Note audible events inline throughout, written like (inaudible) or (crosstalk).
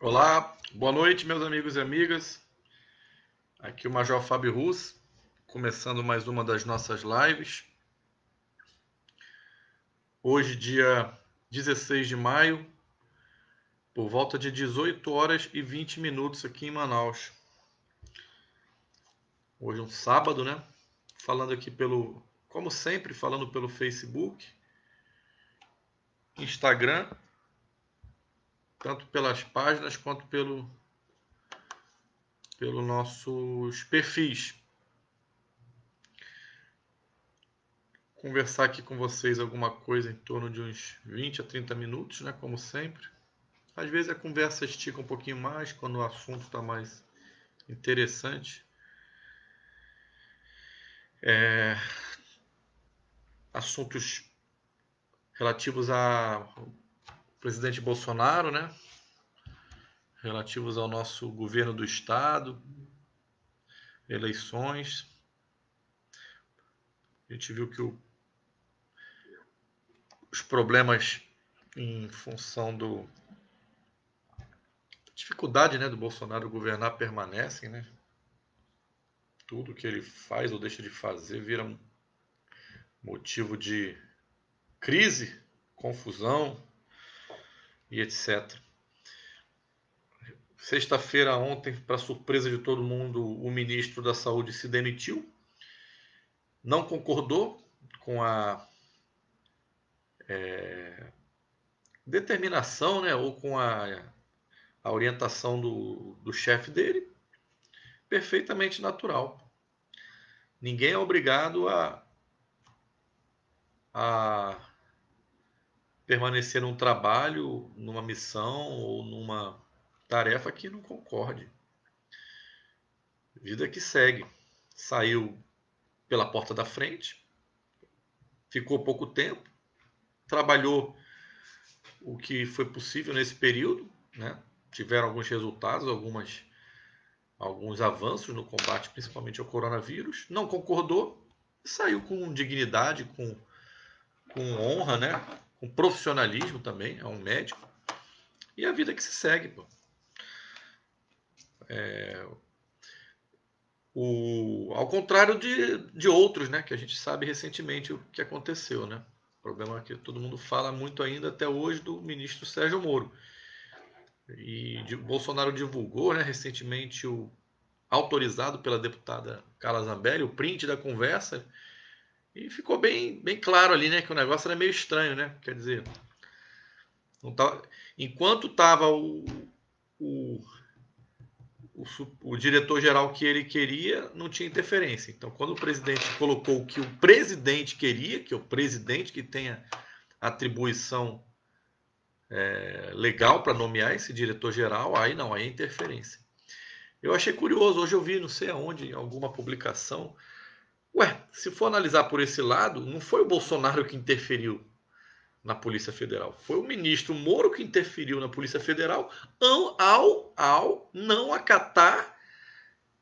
Olá, boa noite, meus amigos e amigas. Aqui o Major Fábio Rus, começando mais uma das nossas lives. Hoje, dia 16 de maio, por volta de 18 horas e 20 minutos aqui em Manaus. Hoje é um sábado, né? Falando aqui pelo como sempre, falando pelo Facebook, Instagram, tanto pelas páginas quanto pelo, pelo nossos perfis. Conversar aqui com vocês alguma coisa em torno de uns 20 a 30 minutos, né? Como sempre. Às vezes a conversa estica um pouquinho mais quando o assunto está mais interessante. É, assuntos relativos a presidente Bolsonaro, né? Relativos ao nosso governo do estado, eleições. A gente viu que o, os problemas em função do dificuldade, né, do Bolsonaro governar permanecem, né? Tudo que ele faz ou deixa de fazer vira um motivo de crise, confusão e etc. Sexta-feira, ontem, para surpresa de todo mundo, o ministro da Saúde se demitiu, não concordou com a é, determinação né, ou com a, a orientação do, do chefe dele, perfeitamente natural. Ninguém é obrigado a a permanecer num trabalho, numa missão ou numa tarefa que não concorde. Vida que segue. Saiu pela porta da frente, ficou pouco tempo, trabalhou o que foi possível nesse período, né? tiveram alguns resultados, algumas, alguns avanços no combate, principalmente ao coronavírus, não concordou, saiu com dignidade, com com honra, né? Com profissionalismo também, é um médico. E a vida que se segue, pô. É, o, ao contrário de, de outros, né? Que a gente sabe recentemente o que aconteceu, né? O problema é que todo mundo fala muito ainda até hoje do ministro Sérgio Moro. E de, Bolsonaro divulgou né, recentemente o autorizado pela deputada Carla Zambelli, o print da conversa e ficou bem, bem claro ali, né? Que o negócio era meio estranho, né? Quer dizer, tá, tava... enquanto estava o, o, o, o diretor-geral que ele queria, não tinha interferência. Então, quando o presidente colocou o que o presidente queria, que é o presidente que tenha atribuição é, legal para nomear esse diretor-geral, aí não, aí é interferência. Eu achei curioso, hoje eu vi, não sei aonde, em alguma publicação, Ué, se for analisar por esse lado, não foi o Bolsonaro que interferiu na Polícia Federal. Foi o ministro Moro que interferiu na Polícia Federal ao, ao não acatar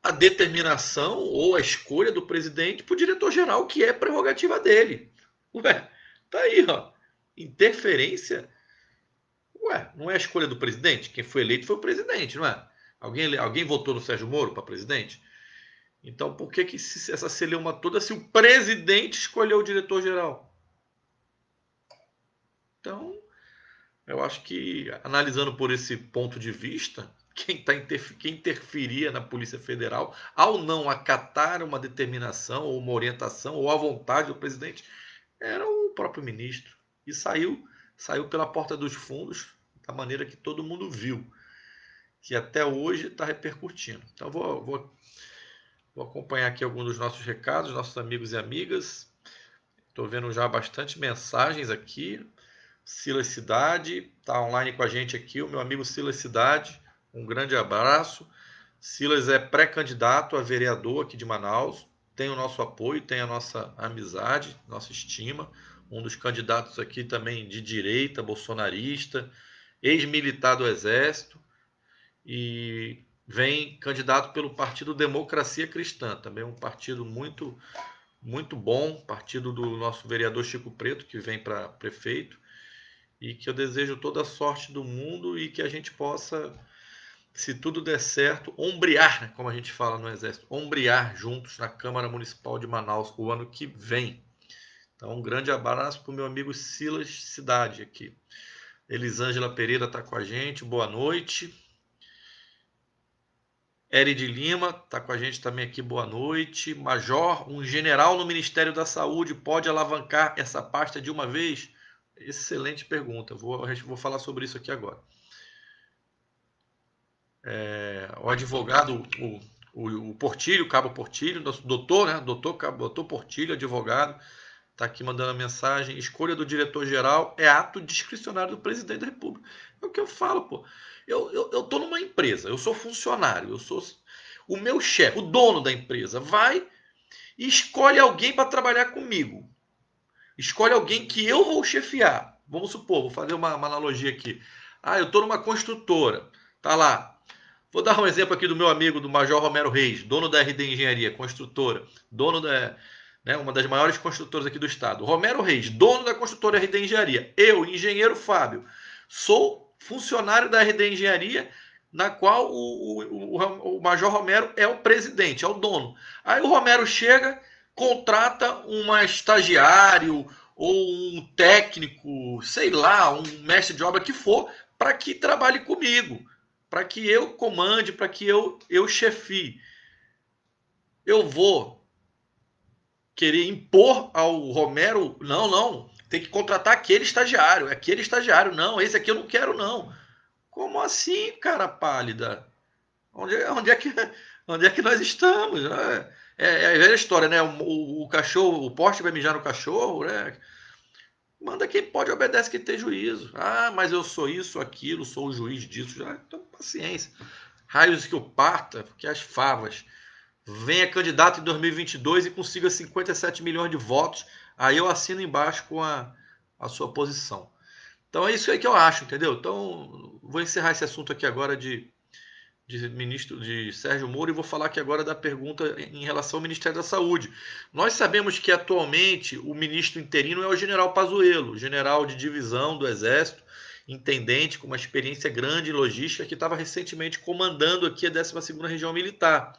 a determinação ou a escolha do presidente para o diretor-geral, que é prerrogativa dele. Ué, tá aí, ó. Interferência. Ué, não é a escolha do presidente? Quem foi eleito foi o presidente, não é? Alguém, alguém votou no Sérgio Moro para presidente? Então, por que, que essa celeuma toda se o presidente escolheu o diretor-geral? Então, eu acho que, analisando por esse ponto de vista, quem, tá quem interferia na Polícia Federal ao não acatar uma determinação ou uma orientação ou a vontade do presidente era o próprio ministro. E saiu, saiu pela porta dos fundos da maneira que todo mundo viu, que até hoje está repercutindo. Então, vou, vou Vou acompanhar aqui alguns dos nossos recados, nossos amigos e amigas. Estou vendo já bastante mensagens aqui. Silas Cidade está online com a gente aqui. O meu amigo Silas Cidade, um grande abraço. Silas é pré-candidato a vereador aqui de Manaus. Tem o nosso apoio, tem a nossa amizade, nossa estima. Um dos candidatos aqui também de direita, bolsonarista, ex-militar do Exército. E vem candidato pelo partido Democracia Cristã, também um partido muito muito bom, partido do nosso vereador Chico Preto, que vem para prefeito, e que eu desejo toda a sorte do mundo e que a gente possa, se tudo der certo, ombrear, né, como a gente fala no Exército, ombrear juntos na Câmara Municipal de Manaus o ano que vem. Então, um grande abraço para o meu amigo Silas Cidade aqui. Elisângela Pereira está com a gente, boa noite. Eri de Lima está com a gente também aqui, boa noite. Major, um general no Ministério da Saúde pode alavancar essa pasta de uma vez? Excelente pergunta, vou, vou falar sobre isso aqui agora. É, o advogado, o, o, o Portilho, Cabo Portilho, nosso doutor, né? Doutor, doutor Portilho, advogado, está aqui mandando a mensagem: escolha do diretor-geral é ato discricionário do presidente da República. É o que eu falo, pô. Eu, eu, eu tô numa empresa, eu sou funcionário, eu sou o meu chefe, o dono da empresa, vai e escolhe alguém para trabalhar comigo. Escolhe alguém que eu vou chefiar. Vamos supor, vou fazer uma, uma analogia aqui. Ah, eu tô numa construtora, tá lá. Vou dar um exemplo aqui do meu amigo, do Major Romero Reis, dono da RD Engenharia, construtora, dono da, né, uma das maiores construtoras aqui do estado. Romero Reis, dono da construtora RD Engenharia. Eu, engenheiro Fábio, sou funcionário da RD Engenharia, na qual o, o, o, o Major Romero é o presidente, é o dono. Aí o Romero chega, contrata um estagiário ou um técnico, sei lá, um mestre de obra que for, para que trabalhe comigo, para que eu comande, para que eu, eu chefie. Eu vou querer impor ao Romero, não, não, tem que contratar aquele estagiário, é aquele estagiário, não, esse aqui eu não quero, não. Como assim, cara pálida? Onde, onde, é, que, (laughs) onde é que nós estamos? É, é, é, a velha história, né? O, o, o, cachorro, o poste vai mijar no cachorro, né? Manda quem pode, obedece quem tem juízo. Ah, mas eu sou isso, aquilo, sou o juiz disso. Já, então, paciência. Raios que eu parta, porque as favas. Venha candidato em 2022 e consiga 57 milhões de votos Aí eu assino embaixo com a, a sua posição. Então é isso aí que eu acho, entendeu? Então vou encerrar esse assunto aqui agora de, de ministro de Sérgio Moro e vou falar aqui agora da pergunta em relação ao Ministério da Saúde. Nós sabemos que atualmente o ministro interino é o General Pazuello, general de divisão do Exército, intendente com uma experiência grande em logística que estava recentemente comandando aqui a 12ª Região Militar.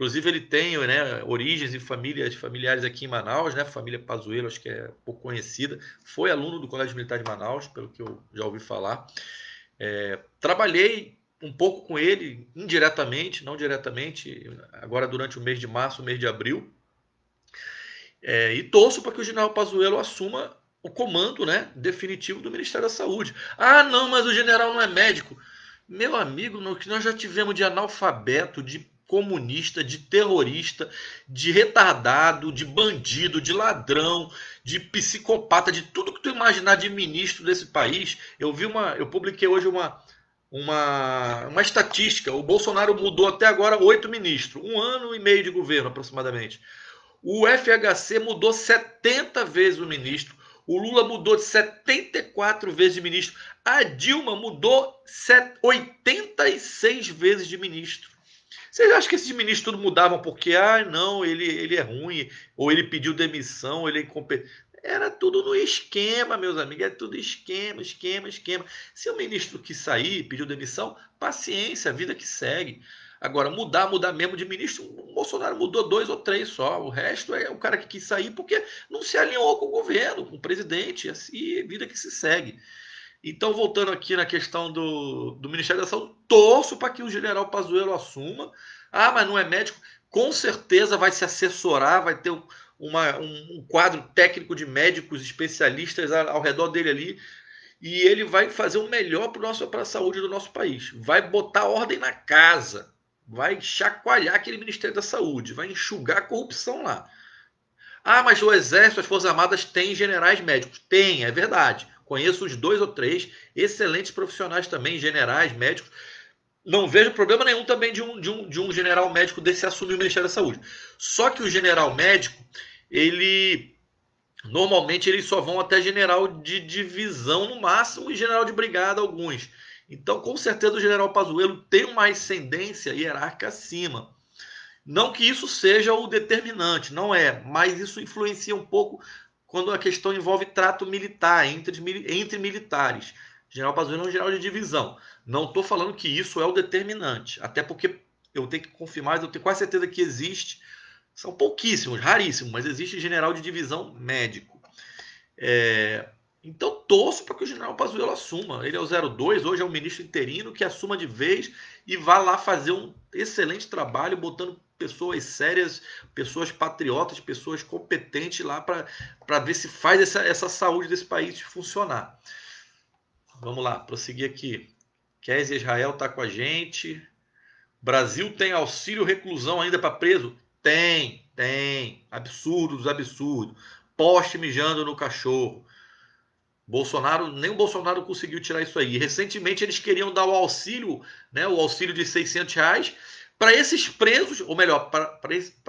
Inclusive, ele tem né, origens e famílias familiares aqui em Manaus, né? Família Pazuello, acho que é pouco conhecida. Foi aluno do Colégio Militar de Manaus, pelo que eu já ouvi falar. É, trabalhei um pouco com ele, indiretamente, não diretamente, agora durante o mês de março, mês de abril. É, e torço para que o general Pazuello assuma o comando né, definitivo do Ministério da Saúde. Ah, não, mas o general não é médico. Meu amigo, no que nós já tivemos de analfabeto, de comunista, de terrorista, de retardado, de bandido, de ladrão, de psicopata, de tudo que tu imaginar de ministro desse país. Eu vi uma, eu publiquei hoje uma uma, uma estatística. O Bolsonaro mudou até agora oito ministros, um ano e meio de governo aproximadamente. O FHC mudou 70 vezes o ministro. O Lula mudou 74 vezes de ministro. A Dilma mudou 86 vezes de ministro. Vocês acham que esses ministros tudo mudavam porque, ah, não, ele, ele é ruim, ou ele pediu demissão, ele é incompetente. Era tudo no esquema, meus amigos, era tudo esquema, esquema, esquema. Se o ministro que sair pediu demissão, paciência, a vida que segue. Agora, mudar, mudar mesmo de ministro, o Bolsonaro mudou dois ou três só. O resto é o cara que quis sair porque não se alinhou com o governo, com o presidente, assim, vida que se segue. Então, voltando aqui na questão do, do Ministério da Saúde, torço para que o general Pazuello assuma. Ah, mas não é médico. Com certeza vai se assessorar, vai ter uma, um, um quadro técnico de médicos especialistas ao redor dele ali. E ele vai fazer o melhor para a saúde do nosso país. Vai botar ordem na casa. Vai chacoalhar aquele Ministério da Saúde. Vai enxugar a corrupção lá. Ah, mas o Exército, as Forças Armadas têm generais médicos. Tem, é verdade. Conheço uns dois ou três excelentes profissionais também, generais, médicos. Não vejo problema nenhum também de um, de um, de um general médico desse assumir o Ministério da Saúde. Só que o general médico, ele normalmente eles só vão até general de divisão no máximo e general de brigada alguns. Então, com certeza, o general Pazuello tem uma ascendência hierárquica acima. Não que isso seja o determinante, não é, mas isso influencia um pouco quando a questão envolve trato militar, entre, entre militares. General Pazuello é um general de divisão. Não estou falando que isso é o determinante, até porque eu tenho que confirmar, mas eu tenho quase certeza que existe, são pouquíssimos, raríssimos, mas existe general de divisão médico. É, então torço para que o general Pazuello assuma. Ele é o 02, hoje é o ministro interino, que assuma de vez e vá lá fazer um excelente trabalho, botando pessoas sérias, pessoas patriotas, pessoas competentes lá para ver se faz essa, essa saúde desse país funcionar. Vamos lá, prosseguir aqui. Kes Israel está com a gente. Brasil tem auxílio reclusão ainda para preso? Tem, tem. Absurdo dos absurdos. Poste mijando no cachorro. Bolsonaro, nem o Bolsonaro conseguiu tirar isso aí. Recentemente eles queriam dar o auxílio, né, o auxílio de 600 reais, para esses presos, ou melhor, para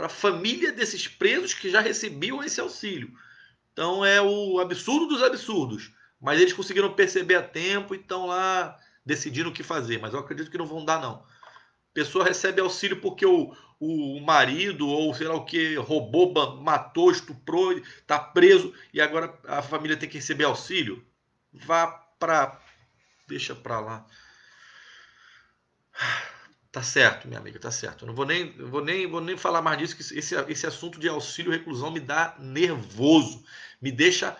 a família desses presos que já recebiam esse auxílio. Então é o absurdo dos absurdos. Mas eles conseguiram perceber a tempo e estão lá decidindo o que fazer. Mas eu acredito que não vão dar, não. A pessoa recebe auxílio porque o, o, marido ou sei lá o que roubou, matou, estuprou, está preso e agora a família tem que receber auxílio. Vá para. Deixa para lá. Tá certo, minha amiga, tá certo. Eu não vou nem, vou nem, vou nem falar mais disso, que esse, esse assunto de auxílio reclusão me dá nervoso, me deixa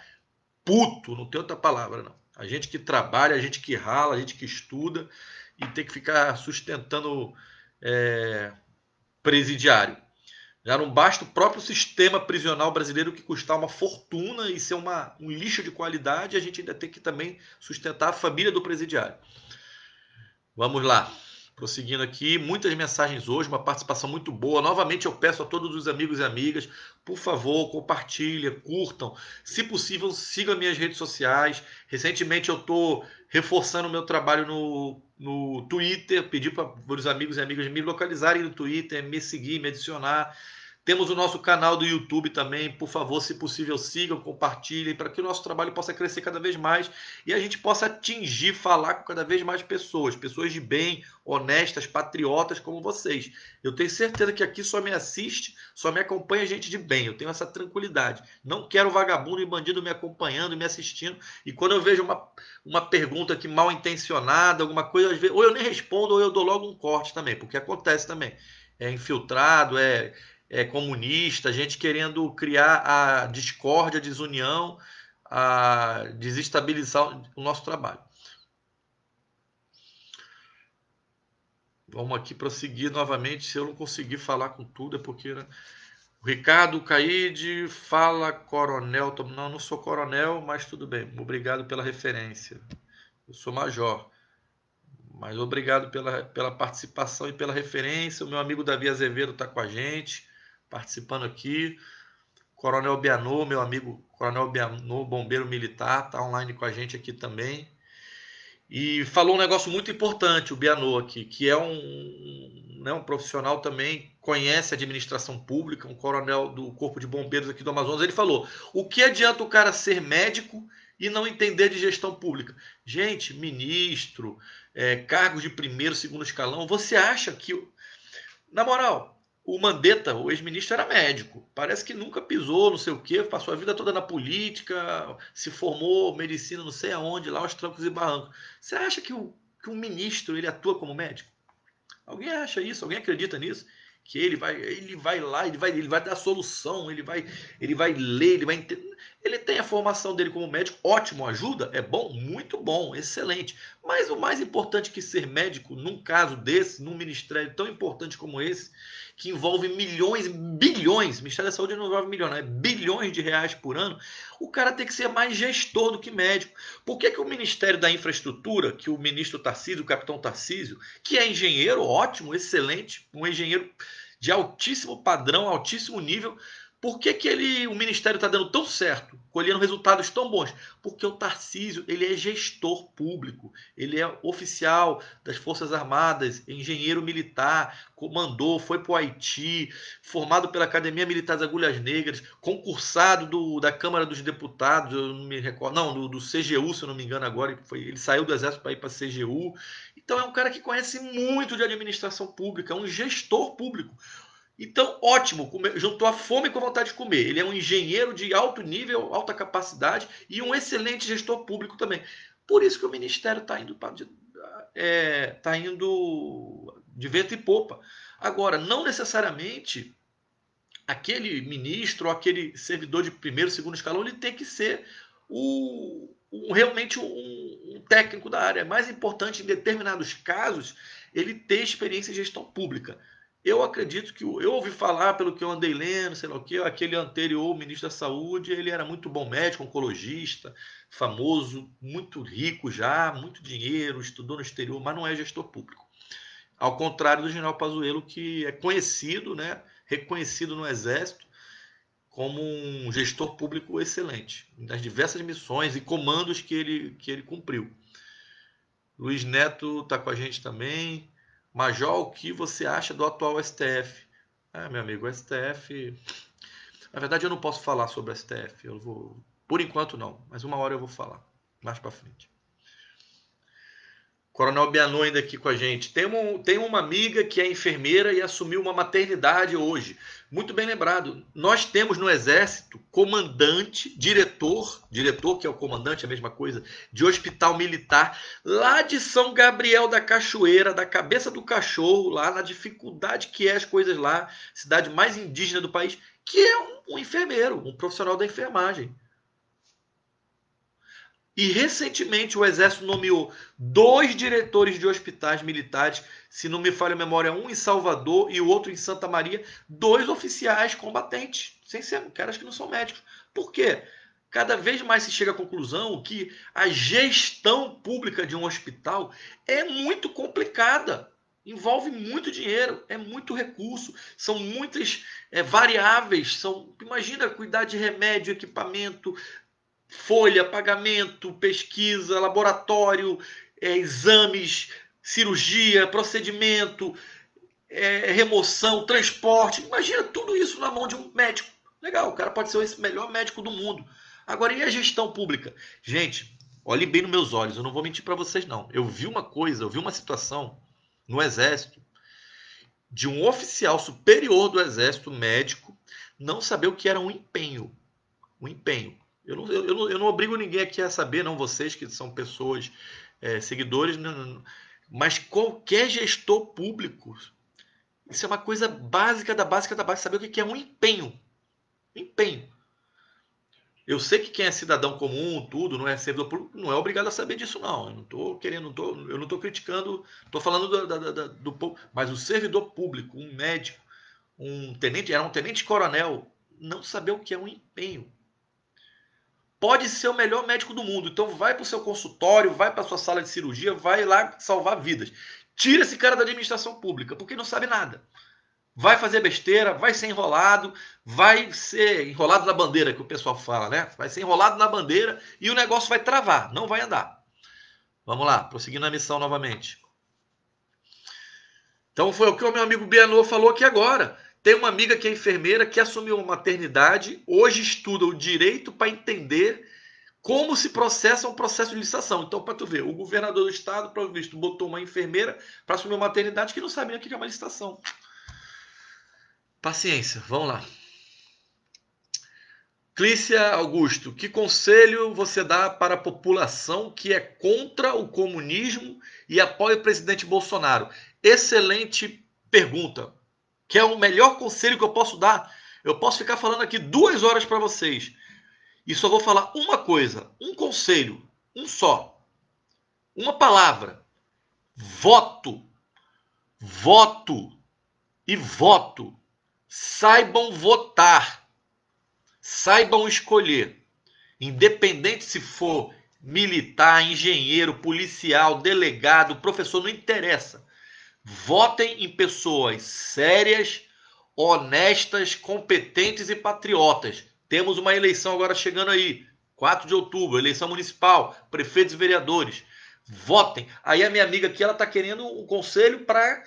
puto, não tem outra palavra, não. A gente que trabalha, a gente que rala, a gente que estuda e tem que ficar sustentando é, presidiário. Já não basta o próprio sistema prisional brasileiro que custar uma fortuna e ser uma, um lixo de qualidade, a gente ainda tem que também sustentar a família do presidiário. Vamos lá. Estou seguindo aqui muitas mensagens hoje, uma participação muito boa. Novamente eu peço a todos os amigos e amigas, por favor, compartilhem, curtam. Se possível, sigam minhas redes sociais. Recentemente eu estou reforçando o meu trabalho no, no Twitter, pedi para os amigos e amigas me localizarem no Twitter, me seguir, me adicionar. Temos o nosso canal do YouTube também. Por favor, se possível, sigam, compartilhem para que o nosso trabalho possa crescer cada vez mais e a gente possa atingir, falar com cada vez mais pessoas, pessoas de bem, honestas, patriotas como vocês. Eu tenho certeza que aqui só me assiste, só me acompanha gente de bem. Eu tenho essa tranquilidade. Não quero vagabundo e bandido me acompanhando, me assistindo. E quando eu vejo uma, uma pergunta aqui mal intencionada, alguma coisa, às vezes, ou eu nem respondo ou eu dou logo um corte também, porque acontece também. É infiltrado, é é, comunista, gente querendo criar a discórdia, a desunião, a desestabilizar o nosso trabalho. Vamos aqui prosseguir novamente. Se eu não conseguir falar com tudo, é porque. Né? Ricardo Caide fala coronel. Não, não sou coronel, mas tudo bem. Obrigado pela referência. Eu sou major. Mas obrigado pela, pela participação e pela referência. O meu amigo Davi Azevedo está com a gente participando aqui. Coronel Bianô, meu amigo Coronel Bianô, bombeiro militar, está online com a gente aqui também. E falou um negócio muito importante, o Bianô aqui, que é um, né, um profissional também, conhece a administração pública, um coronel do Corpo de Bombeiros aqui do Amazonas. Ele falou: o que adianta o cara ser médico e não entender de gestão pública? Gente, ministro, é, cargos de primeiro, segundo escalão, você acha que. Na moral, o Mandetta, o ex-ministro, era médico. Parece que nunca pisou, não sei o quê, passou a vida toda na política, se formou medicina não sei aonde, lá os trancos e barrancos. Você acha que, o, que o ministro ele atua como médico? Alguém acha isso? Alguém acredita nisso? Que ele vai, ele vai lá, ele vai, ele vai dar solução, ele vai, ele vai ler, ele vai entender. Ele tem a formação dele como médico, ótimo, ajuda, é bom, muito bom, excelente. Mas o mais importante que ser médico, num caso desse, num ministério tão importante como esse, que envolve milhões, bilhões, o Ministério da Saúde não envolve milhões, é bilhões de reais por ano, o cara tem que ser mais gestor do que médico. Por que, que o Ministério da Infraestrutura, que o ministro Tarcísio, o capitão Tarcísio, que é engenheiro, ótimo, excelente, um engenheiro de altíssimo padrão, altíssimo nível, por que, que ele, o ministério está dando tão certo, colhendo resultados tão bons? Porque o Tarcísio ele é gestor público, ele é oficial das Forças Armadas, é engenheiro militar, comandou, foi para o Haiti, formado pela Academia Militar das Agulhas Negras, concursado do, da Câmara dos Deputados, eu não me recordo, não, do, do CGU, se eu não me engano agora, ele, foi, ele saiu do Exército para ir para a CGU. Então é um cara que conhece muito de administração pública, é um gestor público. Então, ótimo, juntou a fome com a vontade de comer. Ele é um engenheiro de alto nível, alta capacidade e um excelente gestor público também. Por isso que o ministério está indo, é, tá indo de vento e popa. Agora, não necessariamente aquele ministro ou aquele servidor de primeiro, segundo escalão, ele tem que ser o, realmente um, um, técnico da área. É mais importante, em determinados casos, ele ter experiência em gestão pública. Eu acredito que eu ouvi falar, pelo que eu andei lendo, sei lá o que, aquele anterior ministro da Saúde, ele era muito bom médico, oncologista, famoso, muito rico já, muito dinheiro, estudou no exterior, mas não é gestor público. Ao contrário do general Pazuello, que é conhecido, né, reconhecido no Exército como um gestor público excelente, nas diversas missões e comandos que ele, que ele cumpriu. Luiz Neto está com a gente também. Major, o que você acha do atual STF? Ah, meu amigo, o STF. Na verdade, eu não posso falar sobre o STF. Eu vou, por enquanto não, mas uma hora eu vou falar mais para frente. Coronel Bianu ainda aqui com a gente. Tem, um, tem uma amiga que é enfermeira e assumiu uma maternidade hoje. Muito bem lembrado. Nós temos no Exército comandante, diretor, diretor que é o comandante, é a mesma coisa, de hospital militar, lá de São Gabriel da Cachoeira, da cabeça do cachorro, lá na dificuldade que é as coisas lá, cidade mais indígena do país, que é um, um enfermeiro, um profissional da enfermagem. E recentemente o Exército nomeou dois diretores de hospitais militares, se não me falha a memória, um em Salvador e o outro em Santa Maria, dois oficiais combatentes, sem ser caras que não são médicos. Por quê? Cada vez mais se chega à conclusão que a gestão pública de um hospital é muito complicada. Envolve muito dinheiro, é muito recurso, são muitas é, variáveis. São, imagina cuidar de remédio, equipamento, folha, pagamento, pesquisa, laboratório, é, exames, cirurgia, procedimento, é, remoção, transporte. Imagina tudo isso na mão de um médico. Legal, o cara pode ser o melhor médico do mundo. Agora, e a gestão pública? Gente, olhe bem nos meus olhos, eu não vou mentir para vocês, não. Eu vi uma coisa, eu vi uma situação no Exército de um oficial superior do Exército médico não saber o que era um empenho. Um empenho. Eu não, eu, não, eu não obrigo ninguém aqui a saber, não vocês que são pessoas, é, seguidores, não, né, mas qualquer gestor público, isso é uma coisa básica da básica da básica, saber o que é um empenho. Empenho. Eu sei que quem é cidadão comum, tudo, não é servidor público, não é obrigado a saber disso, não. Eu não estou querendo, não tô, eu não estou criticando, estou falando do, do, do, do povo. Mas o servidor público, um médico, um tenente, era um tenente coronel, não saber o que é um empenho pode ser o melhor médico do mundo. Então vai para o seu consultório, vai para sua sala de cirurgia, vai lá salvar vidas. Tira esse cara da administração pública, porque não sabe nada. Vai fazer besteira, vai ser enrolado, vai ser enrolado na bandeira, que o pessoal fala, né? Vai ser enrolado na bandeira e o negócio vai travar, não vai andar. Vamos lá, prosseguindo a missão novamente. Então foi o que o meu amigo Bianô falou aqui agora. Tem uma amiga que é enfermeira que assumiu a maternidade, hoje estuda o direito para entender como se processa um processo de licitação. Então, para tu ver, o governador do estado, pelo visto, botou uma enfermeira para assumir uma maternidade que não sabia o que é uma licitação. Paciência, vamos lá. Clícia Augusto, que conselho você dá para a população que é contra o comunismo e apoia o presidente Bolsonaro? Excelente pergunta que é o melhor conselho que eu posso dar. Eu posso ficar falando aqui duas horas para vocês e só vou falar uma coisa, um conselho, um só, uma palavra: voto, voto e voto. Saibam votar, saibam escolher, independente se for militar, engenheiro, policial, delegado, professor, não interessa. Votem em pessoas sérias, honestas, competentes e patriotas. Temos uma eleição agora chegando aí. 4 de outubro, eleição municipal, prefeitos e vereadores. Votem. Aí a minha amiga aqui, ela tá querendo o um conselho para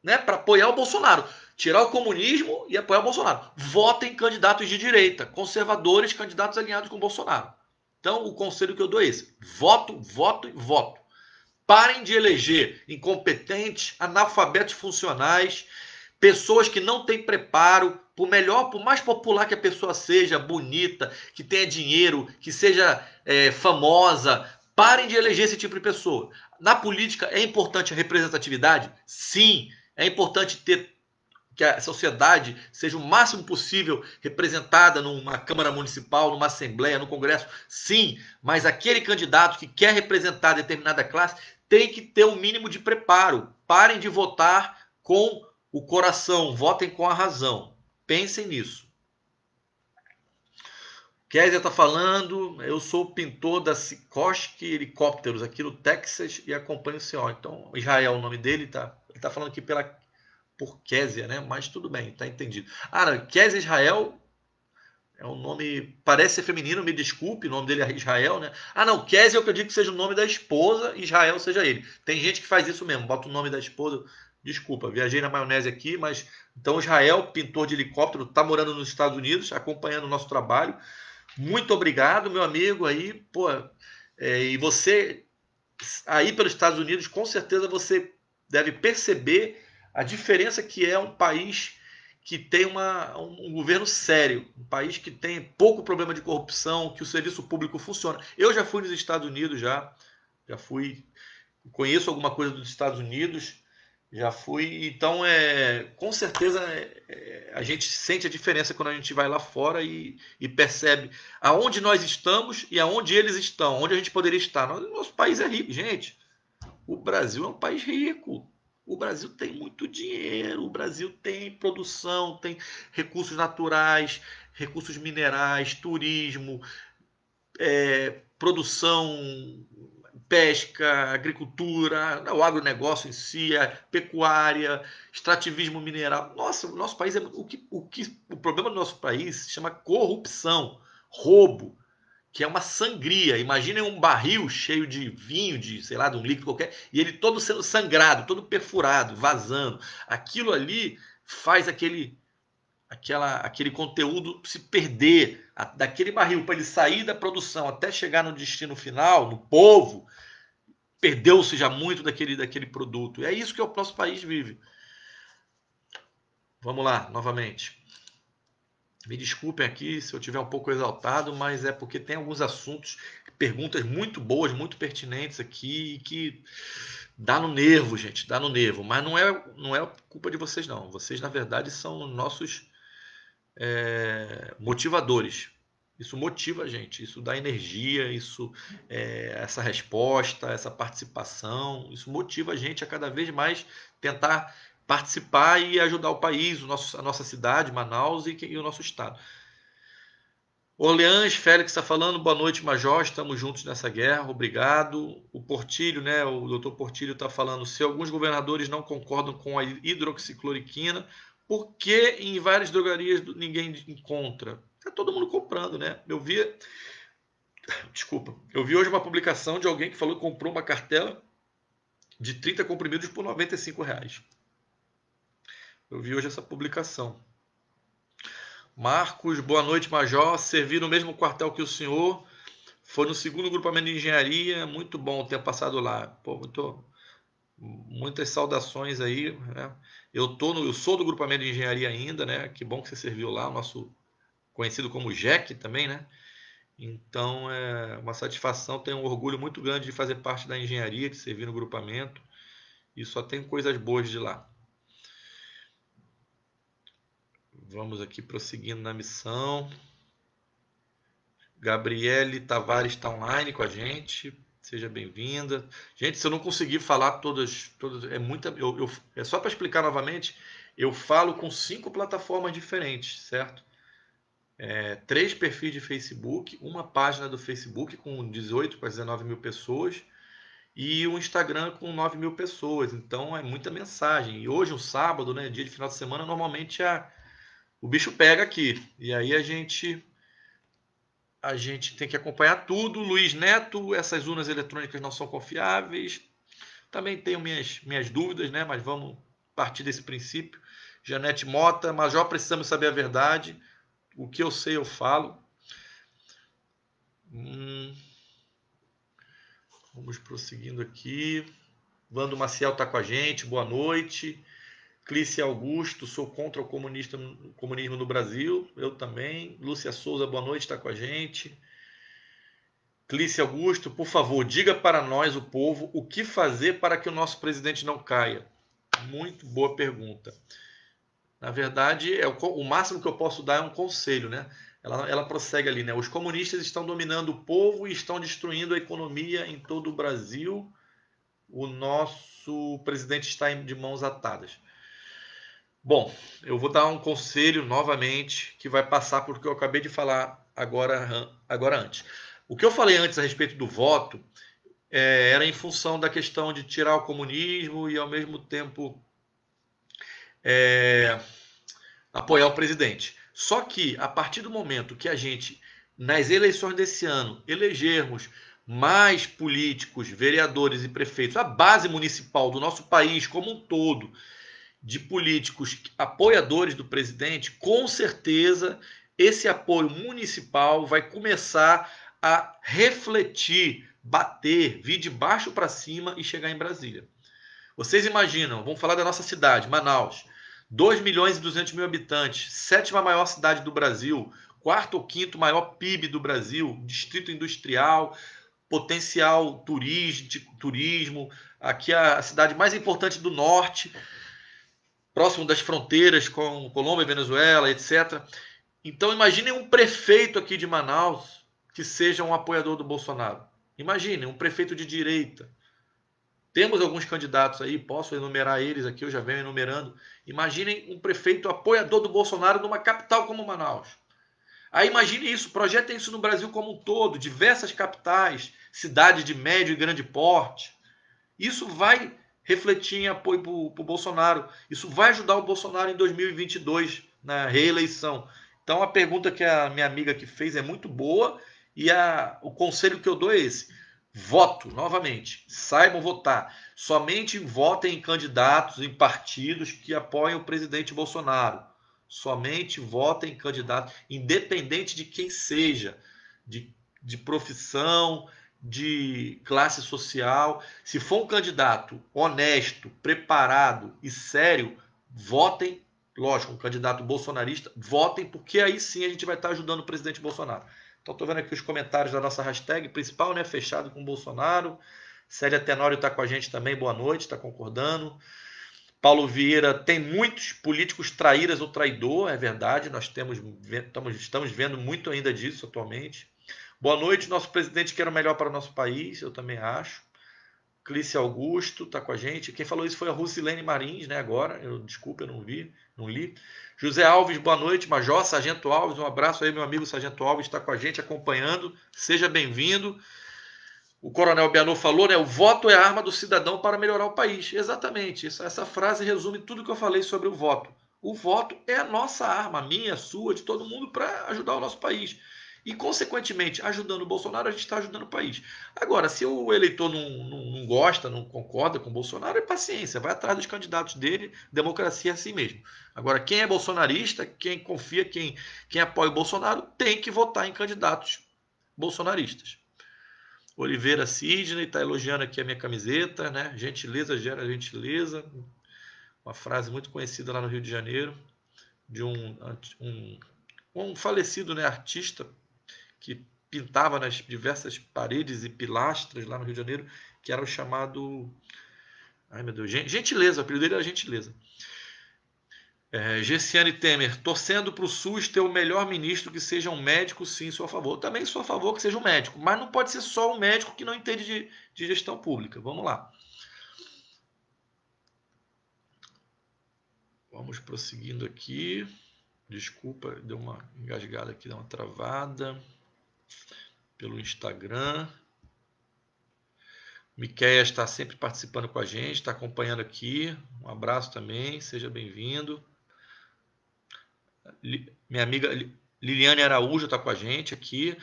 né, para apoiar o Bolsonaro, tirar o comunismo e apoiar o Bolsonaro. Votem candidatos de direita, conservadores, candidatos alinhados com o Bolsonaro. Então, o conselho que eu dou é esse: voto, voto, voto. Parem de eleger incompetentes, analfabetos funcionais, pessoas que não têm preparo, por melhor, por mais popular que a pessoa seja, bonita, que tenha dinheiro, que seja é, famosa, parem de eleger esse tipo de pessoa. Na política é importante a representatividade? Sim, é importante ter que a sociedade seja o máximo possível representada numa Câmara Municipal, numa Assembleia, no Congresso. Sim, mas aquele candidato que quer representar determinada classe tem que ter o um mínimo de preparo. Parem de votar com o coração, votem com a razão. Pensem nisso. Kézia está falando, eu sou pintor da Sikorsky Helicópteros aqui no Texas e acompanho o senhor. Então, Israel, o nome dele, tá, ele está falando aqui pela, por Kézia, né? Mas tudo bem, está entendido. Ah, não, Kézia Israel é um nome, parece ser feminino, me desculpe, o nome dele é Israel, né? Ah, não, Kézia é eu acredito que seja o nome da esposa, Israel seja ele. Tem gente que faz isso mesmo, bota o nome da esposa. Desculpa, viajei na maionese aqui, mas então Israel, pintor de helicóptero, está morando nos Estados Unidos, acompanhando o nosso trabalho. Muito obrigado, meu amigo aí, pô. É, e você aí pelos Estados Unidos, com certeza você deve perceber a diferença que é um país que tem uma, um, governo sério, um país que tem pouco problema de corrupção, que o serviço público funciona. Eu já fui nos Estados Unidos, já, já fui, conheço alguma coisa dos Estados Unidos, já fui. Então, é, com certeza, é, é a gente sente a diferença quando a gente vai lá fora e, e, percebe aonde nós estamos e aonde eles estão, onde a gente poderia estar. Nosso país é rico, gente. O Brasil é um país rico o Brasil tem muito dinheiro, o Brasil tem produção, tem recursos naturais, recursos minerais, turismo, é, produção, pesca, agricultura, né, o agronegócio em si, a é, pecuária, extrativismo mineral. Nossa, o nosso país é o que o, que, o problema do nosso país se chama corrupção, roubo que é uma sangria. Imaginem um barril cheio de vinho, de sei lá, de um líquido qualquer, e ele todo sendo sangrado, todo perfurado, vazando. Aquilo ali faz aquele aquela, aquele conteúdo se perder a, daquele barril para ele sair da produção até chegar no destino final, no povo, perdeu-se já muito daquele, daquele produto. E é isso que o nosso país vive. Vamos lá, novamente. Me desculpem aqui se eu tiver um pouco exaltado, mas é porque tem alguns assuntos, perguntas muito boas, muito pertinentes aqui, que dá no nervo, gente, dá no nervo. Mas não é, não é culpa de vocês, não. Vocês, na verdade, são nossos é, motivadores. Isso motiva a gente, isso dá energia, isso é, essa resposta, essa participação, isso motiva a gente a cada vez mais tentar participar e ajudar o país, o nosso, a nossa cidade, Manaus e, e o nosso estado. Orleans, Félix está falando, boa noite, Major, estamos juntos nessa guerra, obrigado. O Portilho, né, o doutor Portilho está falando, se alguns governadores não concordam com a hidroxicloroquina, por que em várias drogarias ninguém encontra? Está todo mundo comprando, né? Eu vi, desculpa, eu vi hoje uma publicação de alguém que falou que comprou uma cartela de 30 comprimidos por 95 reais. Eu vi hoje essa publicação. Marcos, boa noite, Major. Servi no mesmo quartel que o senhor. Foi no segundo grupamento de engenharia. Muito bom ter passado lá. Pô, muito, muitas saudações aí. Né? Eu tô no, eu sou do grupamento de engenharia ainda, né? Que bom que você serviu lá, nosso conhecido como Jack também, né? Então é uma satisfação, tenho um orgulho muito grande de fazer parte da engenharia, de servir no grupamento. E só tem coisas boas de lá. Vamos aqui prosseguindo na missão. Gabriele Tavares está online com a gente. Seja bem-vinda. Gente, se eu não conseguir falar todas, todas é muita. Eu, eu é só para explicar novamente. Eu falo com cinco plataformas diferentes, certo? É, três perfis de Facebook, uma página do Facebook com 18 para 19 mil pessoas e o um Instagram com 9 mil pessoas. Então é muita mensagem. E hoje, um sábado, né, dia de final de semana, normalmente é a, o bicho pega aqui. E aí a gente a gente tem que acompanhar tudo. Luiz Neto, essas urnas eletrônicas não são confiáveis. Também tenho minhas, minhas dúvidas, né? Mas vamos partir desse princípio. Janete Mota, Major, precisamos saber a verdade. O que eu sei, eu falo. Hum. Vamos prosseguindo aqui. Vando Maciel está com a gente, boa noite. Clícia Augusto, sou contra o comunismo no Brasil, eu também. Lúcia Souza, boa noite, está com a gente. Clícia Augusto, por favor, diga para nós, o povo, o que fazer para que o nosso presidente não caia? Muito boa pergunta. Na verdade, é o, o máximo que eu posso dar é um conselho, né? Ela, ela prossegue ali, né? Os comunistas estão dominando o povo e estão destruindo a economia em todo o Brasil. O nosso presidente está de mãos atadas. Bom, eu vou dar um conselho novamente que vai passar por que eu acabei de falar agora, agora antes. O que eu falei antes a respeito do voto é, era em função da questão de tirar o comunismo e ao mesmo tempo é, apoiar o presidente. Só que a partir do momento que a gente, nas eleições desse ano, elegermos mais políticos, vereadores e prefeitos, a base municipal do nosso país como um todo, de políticos apoiadores do presidente, com certeza esse apoio municipal vai começar a refletir, bater, vir de baixo para cima e chegar em Brasília. Vocês imaginam, vamos falar da nossa cidade, Manaus. 2 milhões e 200 mil habitantes, sétima maior cidade do Brasil, quarto ou quinto maior PIB do Brasil, distrito industrial, potencial turístico, turismo, aqui é a cidade mais importante do norte próximo das fronteiras com Colômbia, Venezuela, etc. Então imagine um prefeito aqui de Manaus que seja um apoiador do Bolsonaro. Imagine um prefeito de direita. Temos alguns candidatos aí, posso enumerar eles aqui, eu já venho enumerando. Imaginem um prefeito apoiador do Bolsonaro numa capital como Manaus. Aí imagine isso, projetem isso no Brasil como um todo, diversas capitais, cidades de médio e grande porte. Isso vai refletir em apoio para o Bolsonaro. Isso vai ajudar o Bolsonaro em 2022, na reeleição. Então, a pergunta que a minha amiga que fez é muito boa e a, o conselho que eu dou é esse. Voto, novamente, saibam votar. Somente votem em candidatos, em partidos que apoiam o presidente Bolsonaro. Somente votem em candidatos, independente de quem seja, de, de profissão, de classe social. Se for um candidato honesto, preparado e sério, votem. Lógico, um candidato bolsonarista, votem, porque aí sim a gente vai estar ajudando o presidente Bolsonaro. Então, estou vendo aqui os comentários da nossa hashtag principal, né? Fechado com Bolsonaro. Célia Tenório está com a gente também, boa noite, está concordando. Paulo Vieira, tem muitos políticos traíras ou traidor, é verdade, nós temos, estamos, estamos vendo muito ainda disso atualmente. Boa noite, nosso presidente quer o melhor para o nosso país, eu também acho. Clice Augusto está com a gente. Quem falou isso foi a Rusilene Marins, né? Agora, eu, desculpa, eu não vi, não li. José Alves, boa noite. Major Sargento Alves, um abraço aí, meu amigo Sargento Alves está com a gente, acompanhando. Seja bem-vindo. O Coronel Bianô falou, né? O voto é a arma do cidadão para melhorar o país. Exatamente. Essa, essa frase resume tudo que eu falei sobre o voto. O voto é a nossa arma, minha, sua, de todo mundo, para ajudar o nosso país. E, consequentemente, ajudando o Bolsonaro, a gente está ajudando o país. Agora, se o eleitor não, não, não gosta, não concorda com o Bolsonaro, é paciência, vai atrás dos candidatos dele, democracia é assim mesmo. Agora, quem é bolsonarista, quem confia, quem, quem apoia o Bolsonaro, tem que votar em candidatos bolsonaristas. Oliveira Sidney está elogiando aqui a minha camiseta, né? Gentileza gera gentileza. Uma frase muito conhecida lá no Rio de Janeiro, de um, um, um falecido né, artista que pintava nas diversas paredes e pilastras lá no Rio de Janeiro, que era o chamado. Ai meu Deus, gentileza, o apelido dele era gentileza. É, Gessiane Temer, torcendo para o SUS ter o melhor ministro que seja um médico, sim, sou a favor. Também sou a favor que seja um médico, mas não pode ser só um médico que não entende de, de gestão pública. Vamos lá. Vamos prosseguindo aqui. Desculpa, deu uma engasgada aqui, deu uma travada pelo Instagram. Miquéia está sempre participando com a gente, está acompanhando aqui. Um abraço também, seja bem-vindo. Minha amiga Liliane Araújo está com a gente aqui.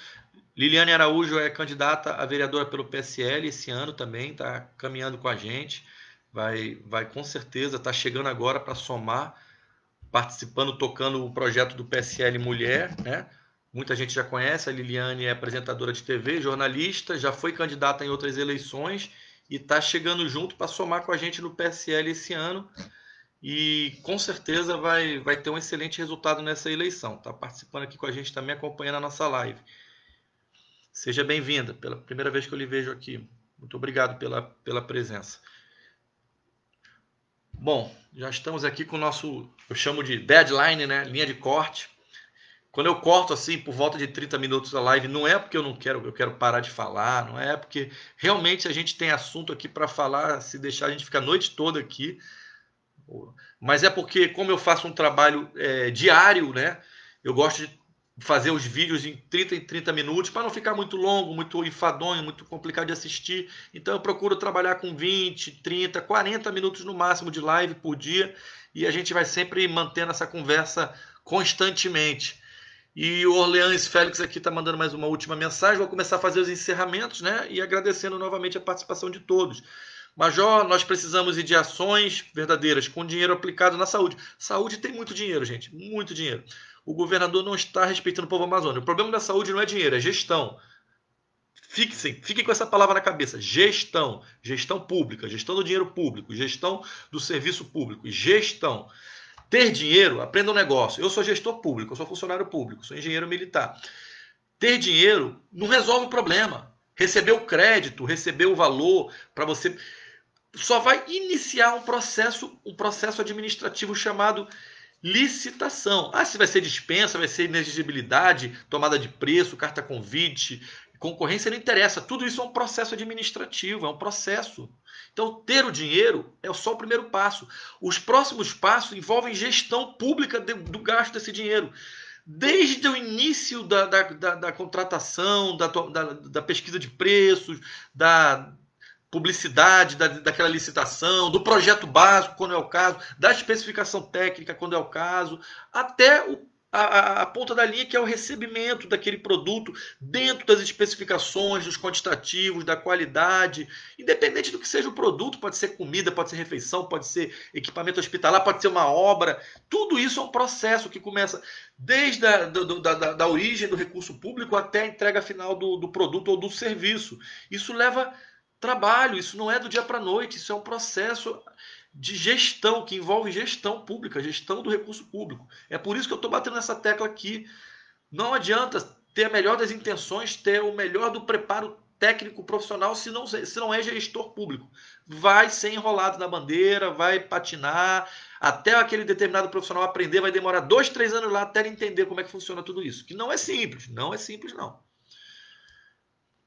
Liliane Araújo é candidata a vereadora pelo PSL esse ano também, está caminhando com a gente. Vai, vai com certeza, está chegando agora para somar, participando, tocando o projeto do PSL Mulher, né? muita gente já conhece. A Liliane é apresentadora de TV, jornalista, já foi candidata em outras eleições e está chegando junto para somar com a gente no PSL esse ano. E com certeza vai, vai ter um excelente resultado nessa eleição. Está participando aqui com a gente também, acompanhando a nossa live. Seja bem-vinda, pela primeira vez que eu lhe vejo aqui. Muito obrigado pela, pela presença. Bom, já estamos aqui com o nosso, eu chamo de deadline, né? Linha de corte. Quando eu corto assim por volta de 30 minutos da live, não é porque eu não quero, eu quero parar de falar, não é porque realmente a gente tem assunto aqui para falar, se deixar a gente fica a noite toda aqui. Mas é porque como eu faço um trabalho é, diário, né? Eu gosto de fazer os vídeos em 30 em 30 minutos para não ficar muito longo, muito enfadonho, muito complicado de assistir. Então eu procuro trabalhar com 20, 30, 40 minutos no máximo de live por dia e a gente vai sempre mantendo essa conversa constantemente. E o Orleans Félix aqui está mandando mais uma última mensagem. Vou começar a fazer os encerramentos, né? E agradecendo novamente a participação de todos. Major, nós precisamos de ações verdadeiras, com dinheiro aplicado na saúde. Saúde tem muito dinheiro, gente, muito dinheiro. O governador não está respeitando o povo amazônico. O problema da saúde não é dinheiro, é gestão. Fixem, fiquem com essa palavra na cabeça: gestão. Gestão pública, gestão do dinheiro público, gestão do serviço público, gestão. Ter dinheiro, aprenda um negócio. Eu sou gestor público, eu sou funcionário público, sou engenheiro militar. Ter dinheiro não resolve o problema. Receber o crédito, receber o valor para você só vai iniciar um processo, um processo administrativo chamado licitação. Ah, se vai ser dispensa, vai ser inexigibilidade, tomada de preço, carta convite, Concorrência não interessa. Tudo isso é um processo administrativo, é um processo. Então, ter o dinheiro é só o primeiro passo. Os próximos passos envolvem gestão pública de, do gasto desse dinheiro. Desde o início da, da, da, da contratação, da, da, pesquisa de preços, da publicidade, da, daquela licitação, do projeto básico, quando é o caso, da especificação técnica, quando é o caso, até o a, a, ponta da linha, que é o recebimento daquele produto dentro das especificações, dos quantitativos, da qualidade, independente do que seja o produto, pode ser comida, pode ser refeição, pode ser equipamento hospitalar, pode ser uma obra, tudo isso é um processo que começa desde a da, da, da, origem do recurso público até a entrega final do, do produto ou do serviço. Isso leva trabalho, isso não é do dia para a noite, isso é um processo de gestão, que envolve gestão pública, gestão do recurso público. É por isso que eu estou batendo nessa tecla aqui. Não adianta ter a melhor das intenções, ter o melhor do preparo técnico profissional se não, se não é gestor público. Vai ser enrolado na bandeira, vai patinar, até aquele determinado profissional aprender, vai demorar dois, três anos lá até ele entender como é que funciona tudo isso. Que não é simples, não é simples, não.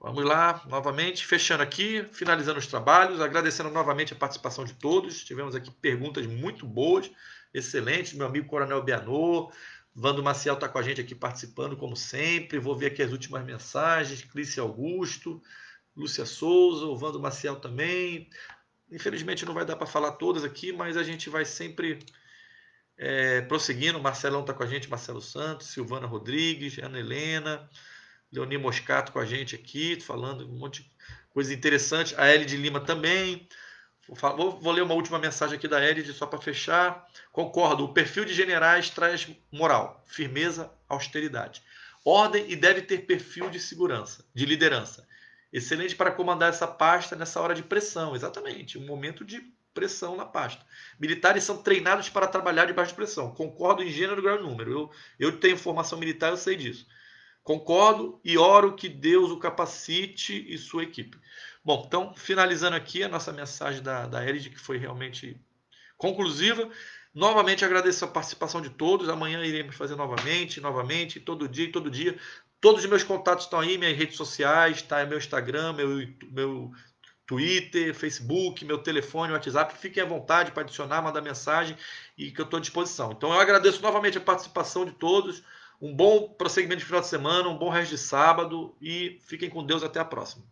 Vamos lá, novamente, fechando aqui, finalizando os trabalhos, agradecendo novamente a participação de todos. Tivemos aqui perguntas muito boas, excelentes. Meu amigo Coronel Bianô, Vando Maciel está com a gente aqui participando, como sempre. Vou ver aqui as últimas mensagens. Clícia Augusto, Lúcia Souza, o Vando Maciel também. Infelizmente não vai dar para falar todas aqui, mas a gente vai sempre é, prosseguindo. Marcelão está com a gente, Marcelo Santos, Silvana Rodrigues, Ana Helena. Leonir Moscato com a gente aqui, falando um monte de coisa interessante. A Ellie de Lima também. Vou, vou ler uma última mensagem aqui da Elide só para fechar. Concordo, o perfil de generais traz moral, firmeza, austeridade. Ordem e deve ter perfil de segurança, de liderança. Excelente para comandar essa pasta nessa hora de pressão, exatamente, um momento de pressão na pasta. Militares são treinados para trabalhar debaixo de pressão. Concordo em gênero, grau número. Eu, eu tenho formação militar, eu sei disso. Concordo e oro que Deus o capacite e sua equipe. Bom, então, finalizando aqui a nossa mensagem da, da Erid, que foi realmente conclusiva. Novamente agradeço a participação de todos. Amanhã iremos fazer novamente, novamente, todo dia e todo dia. Todos os meus contatos estão aí, minhas redes sociais, está meu Instagram, meu, meu Twitter, Facebook, meu telefone, WhatsApp. Fiquem à vontade para adicionar, mandar mensagem e que eu estou à disposição. Então eu agradeço novamente a participação de todos. Um bom prosseguimento de final de semana, um bom resto de sábado e fiquem com Deus até a próxima.